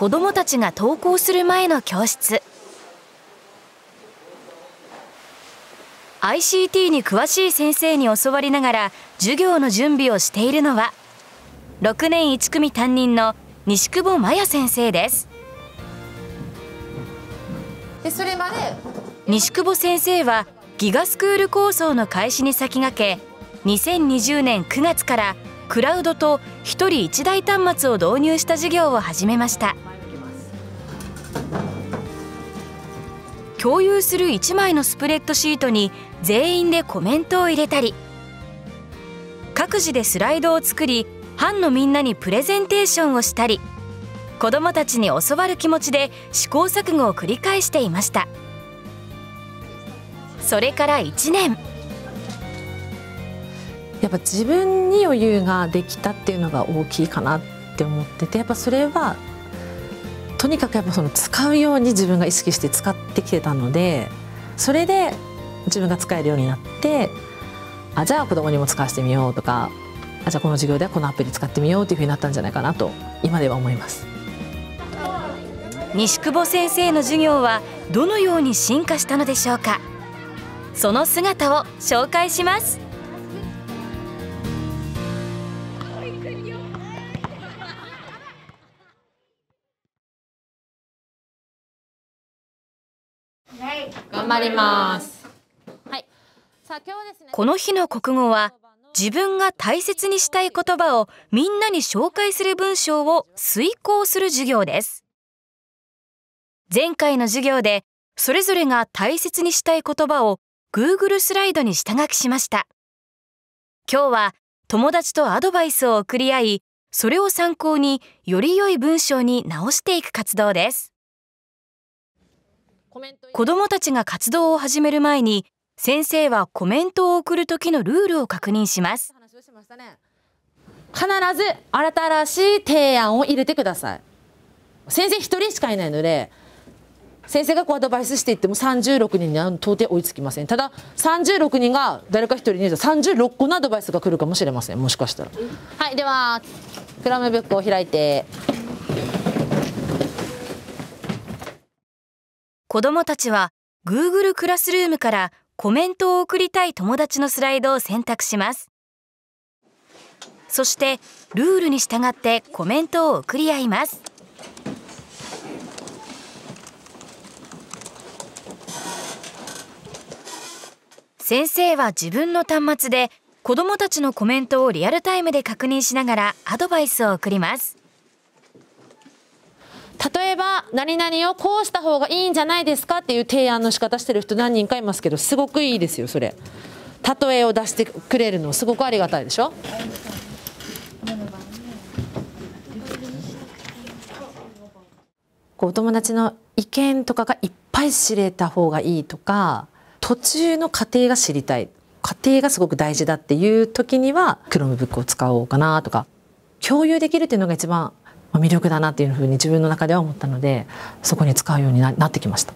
子どもたちが登校する前の教室 ICT に詳しい先生に教わりながら授業の準備をしているのは6年1組担任の西久保真也先生ですでそれまで西久保先生はギガスクール構想の開始に先駆け2020年9月からクラウドと1人1台端末を導入した事業を始めました。共有する1枚のスプレッドシートに全員でコメントを入れたり各自でスライドを作り班のみんなにプレゼンテーションをしたり子どもたちに教わる気持ちで試行錯誤を繰り返していましたそれから1年やっぱ自分に余裕ができたっていうのが大きいかなって思っててやっぱそれはとにかくやっぱその使うように自分が意識して使ってきてたのでそれで自分が使えるようになってあじゃあ子供にも使わせてみようとかあじゃあこの授業ではこのアプリ使ってみようというふうになったんじゃないかなと今では思います西久保先生の授業はどのように進化したのでしょうかその姿を紹介しますります。はい。さあ今日ですね。この日の国語は自分が大切にしたい言葉をみんなに紹介する文章を遂行する授業です。前回の授業でそれぞれが大切にしたい言葉を Google スライドに下書きしました。今日は友達とアドバイスを送り合い、それを参考により良い文章に直していく活動です。子どもたちが活動を始める前に先生はコメントを送る時のルールを確認します必ず新しい提案を入れてください先生一人しかいないので先生がこうアドバイスしていっても36人には到底追いつきませんただ36人が誰か一人に言うと36個のアドバイスが来るかもしれませんもしかしたらはいではクラムブックを開いて子供たちは Google クラスルームからコメントを送りたい友達のスライドを選択します。そしてルールに従ってコメントを送り合います。先生は自分の端末で子供たちのコメントをリアルタイムで確認しながらアドバイスを送ります。例えば、何々をこうした方がいいんじゃないですかっていう提案の仕方してる人何人かいますけど、すごくいいですよ、それ。例えを出してくれるの、すごくありがたいでしょ。うお友達の意見とかがいっぱい知れた方がいいとか途中の過程が知りたい過程がすごく大事だっていう時にはクロムブックを使おうかなとか共有できるっていうのが一番魅力だなっていうふうに自分の中では思ったのでそこに使うようになってきました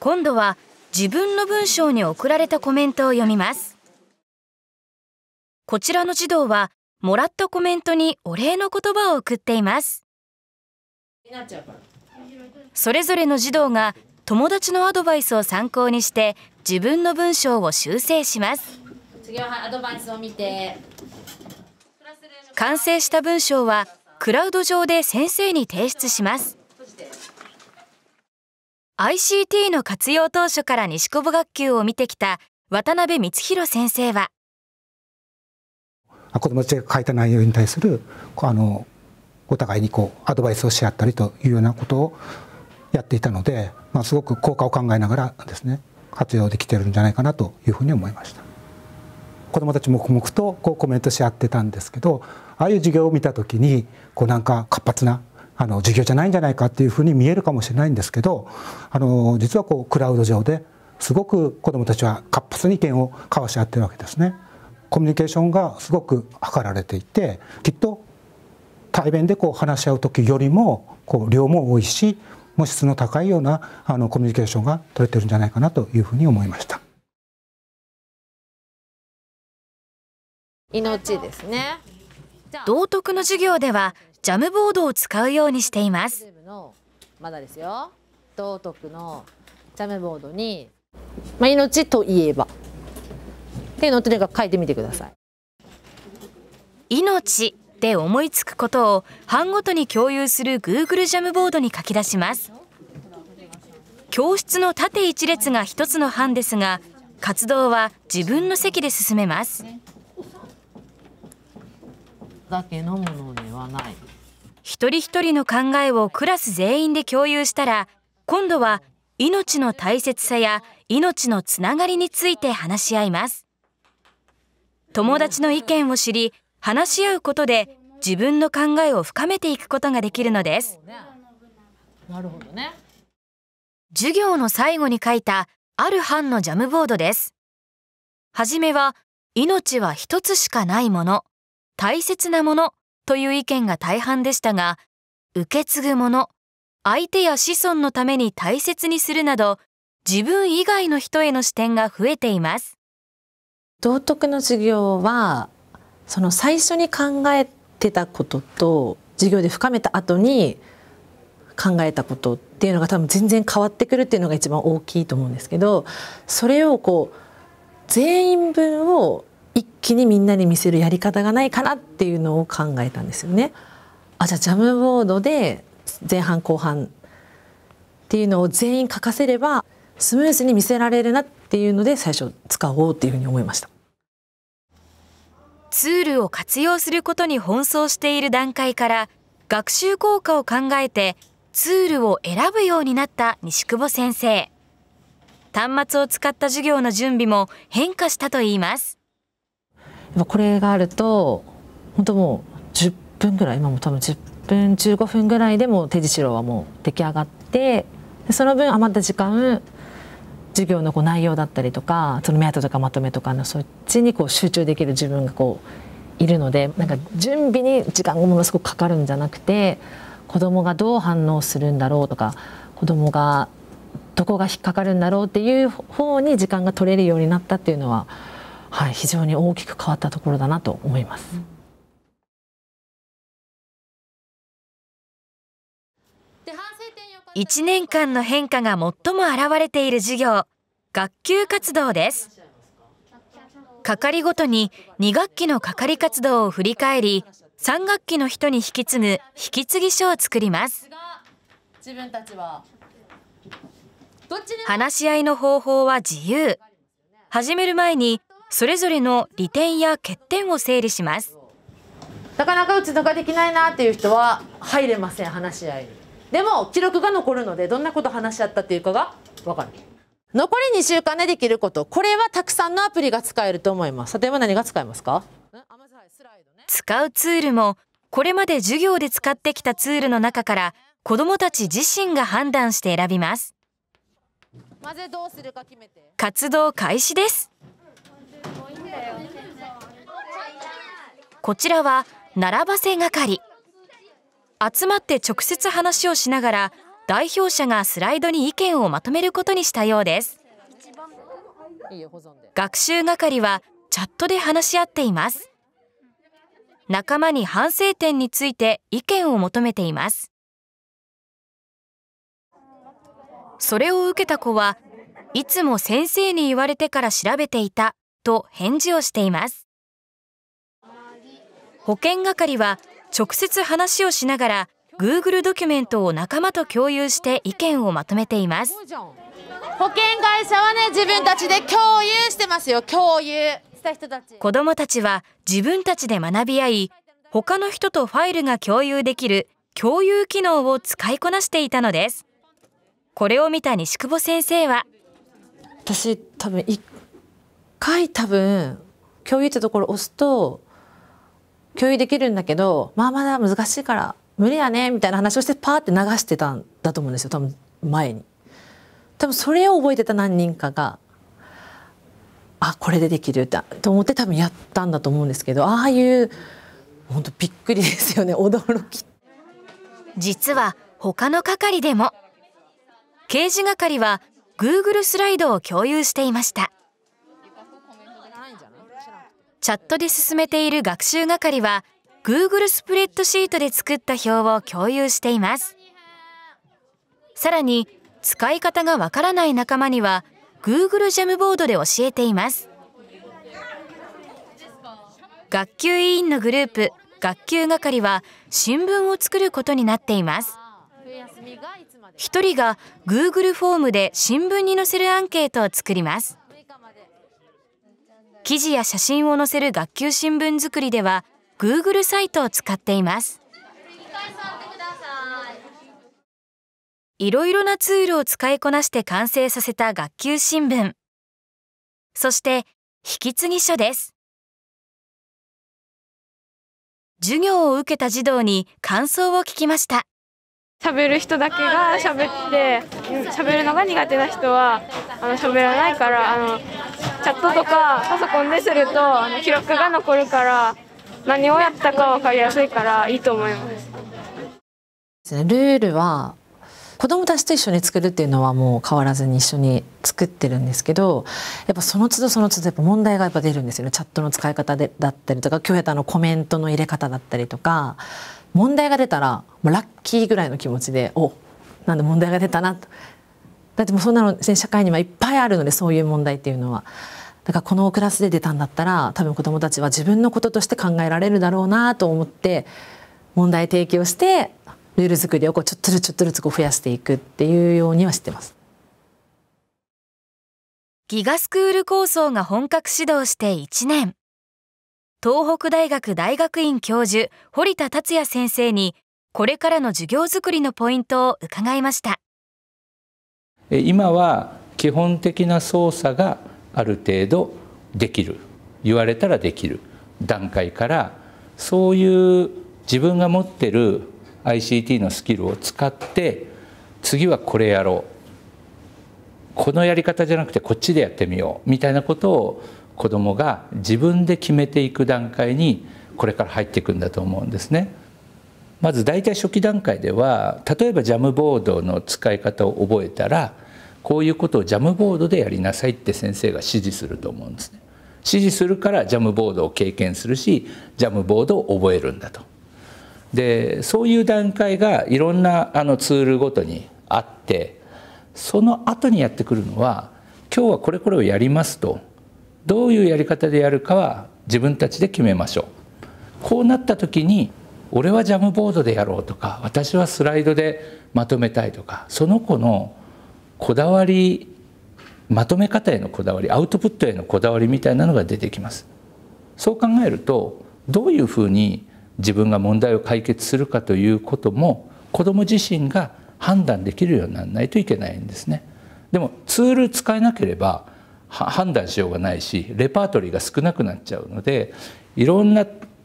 今度は自分の文章に送られたコメントを読みますこちらの児童はもらったコメントにお礼の言葉を送っていますそれぞれの児童が友達のアドバイスを参考にして自分の文章を修正します次はアドバイスを見て完成した文章はクラウド上で先生に提出します ICT の活用当初から西久保学級を見てきた渡辺光弘先生は子どもたちが書いた内容に対するあのお互いにこうアドバイスをし合ったりというようなことをやっていたので、まあ、すごく効果を考えながらですね活用できてるんじゃないかなというふうに思いました。子どもたち黙々とこうコメントし合ってたんですけどああいう授業を見た時にこうなんか活発なあの授業じゃないんじゃないかっていうふうに見えるかもしれないんですけどあの実はこうクラウド上ですごく子どもたちは活発に意見を交わし合ってるわけですね。コミュニケーションがすごく図られていてきっと対面でこう話し合う時よりもこう量も多いしもう質の高いようなあのコミュニケーションが取れてるんじゃないかなというふうに思いました。命ですね道徳の授業ではジャムボードを使うようにしていますまだですよ道徳のジャムボードにまあ、命といえばっのとにかく書いてみてください命で思いつくことを班ごとに共有する Google ジャムボードに書き出します教室の縦一列が一つの班ですが活動は自分の席で進めますだけのものではない一人一人の考えをクラス全員で共有したら今度は命の大切さや命のつながりについて話し合います友達の意見を知り話し合うことで自分の考えを深めていくことができるのですなるほどね授業の最後に書いたある班のジャムボードですはじめは命は一つしかないもの大切なものという意見が大半でしたが、受け継ぐもの、相手や子孫のために大切にするなど、自分以外の人への視点が増えています。道徳の授業は、その最初に考えてたことと、授業で深めた後に考えたことっていうのが多分全然変わってくるっていうのが一番大きいと思うんですけど、それをこう、全員分をきにみんなに見せるやり方がないかなっていうのを考えたんですよね。あじゃあジャムボードで前半後半っていうのを全員書かせればスムーズに見せられるなっていうので最初使おうっていうふうに思いました。ツールを活用することに奔走している段階から学習効果を考えてツールを選ぶようになった西久保先生。端末を使った授業の準備も変化したといいます。ぱこれがあると本当もう10分ぐらい今も多分10分15分ぐらいでも手次郎はもう出来上がってその分余った時間授業のこう内容だったりとかその目当てとかまとめとかのそっちにこう集中できる自分がこういるのでなんか準備に時間がものすごくかかるんじゃなくて子どもがどう反応するんだろうとか子どもがどこが引っかかるんだろうっていう方に時間が取れるようになったっていうのははい、非常に大きく変わったところだなと思います。1年間の変化が最も現れている授業学級活動です係ごとに2学期の係活動を振り返り3学期の人に引き継ぐ引き継ぎ書を作ります話し合いの方法は自由始める前にそれぞれの利点や欠点を整理しますなかなか打つのができないなっていう人は入れません話し合いにでも記録が残るのでどんなこと話し合ったっていうかが分かる残り2週間でできることこれはたくさんのアプリが使えると思いますさてば何が使えますか使うツールもこれまで授業で使ってきたツールの中から子どもたち自身が判断して選びます活動開始ですこちらは並ばせ係集まって直接話をしながら代表者がスライドに意見をまとめることにしたようです学習係はチャットで話し合っています仲間に反省点について意見を求めていますそれを受けた子はいつも先生に言われてから調べていたと返事をしています保険係は直接話をしながら Google ドキュメントを仲間と共有して意見をまとめています保険会社はね自分たちで共有してますよ共有子どもたちは自分たちで学び合い他の人とファイルが共有できる共有機能を使いこなしていたのですこれを見た西久保先生は私多分1い多分共有ってところ押すと共有できるんだけどまあまだ難しいから無理やねみたいな話をしてパーって流してたんだと思うんですよ多分前に。多分それを覚えてた何人かがあこれでできると思って多分やったんだと思うんですけどああいう本当びっくりですよね驚き。実は他の係でも掲示係は Google スライドを共有していました。チャットで進めている学習係は Google スプレッドシートで作った表を共有しています。さらに使い方がわからない仲間には Google ジャムボードで教えています。学級委員のグループ学級係は新聞を作ることになっています。1人が Google フォームで新聞に載せるアンケートを作ります。記事や写真を載せる学級新聞作りでは Google サイトを使っています。いろいろなツールを使いこなして完成させた学級新聞。そして、引き継ぎ書です。授業を受けた児童に感想を聞きました。喋る人だけが喋って喋るのが苦手な人はあの喋らないからあのチャットとかパソコンでするとあの記録が残るから何をやったか分かりやすいからいいと思います。ルールは子どもたちと一緒に作るっていうのはもう変わらずに一緒に作ってるんですけどやっぱその都度その都度やっぱ問題がやっぱ出るんですよねチャットの使い方でだったりとか今日やったのコメントの入れ方だったりとか問題が出たらラッキーぐらいの気持ちでおなんで問題が出たなだってもうそんなの、社会にはいっぱいあるのでそういう問題っていうのは。だからこのクラスで出たんだったら多分子どもたちは自分のこととして考えられるだろうなと思って問題提起をしてルール作りをこうちょっとずつちょっとずつこう増やしていくっていうようにはしてます。ギガスクール構想が本格始動して1年。東北大学大学院教授、堀田達也先生に、これからの授業づくりのポイントを伺いました。今は基本的な操作がある程度できる言われたらできる段階からそういう自分が持ってる ICT のスキルを使って次はこれやろうこのやり方じゃなくてこっちでやってみようみたいなことを子どもが自分で決めていく段階にこれから入っていくんだと思うんですね。まず大体初期段階では例えばジャムボードの使い方を覚えたらこういうことをジャムボードでやりなさいって先生が指示すると思うんですね。指示するからジャムボードを経験するしジャムボードを覚えるんだと。でそういう段階がいろんなあのツールごとにあってその後にやってくるのは今日はこれこれをやりますとどういうやり方でやるかは自分たちで決めましょう。こうなった時に俺はジャムボードでやろうとか私はスライドでまとめたいとかその子のこだわりまとめ方へのこだわりアウトプットへのこだわりみたいなのが出てきます。そう考えるとどういうふうに自分が問題を解決するかということも子ども自身が判断できるようにならないといけないんですね。でもツール使えなければ判断しようがないしレパートリーが少なくなっちゃうのでいろんな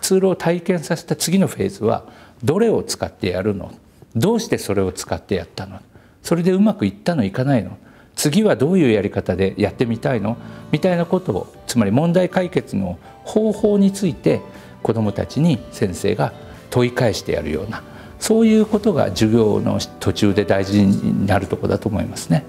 通路を体験させた次のフェーズはどれを使ってやるのどうしてそれを使ってやったのそれでうまくいったのいかないの次はどういうやり方でやってみたいのみたいなことをつまり問題解決の方法について子どもたちに先生が問い返してやるようなそういうことが授業の途中で大事になるとこだと思いますね。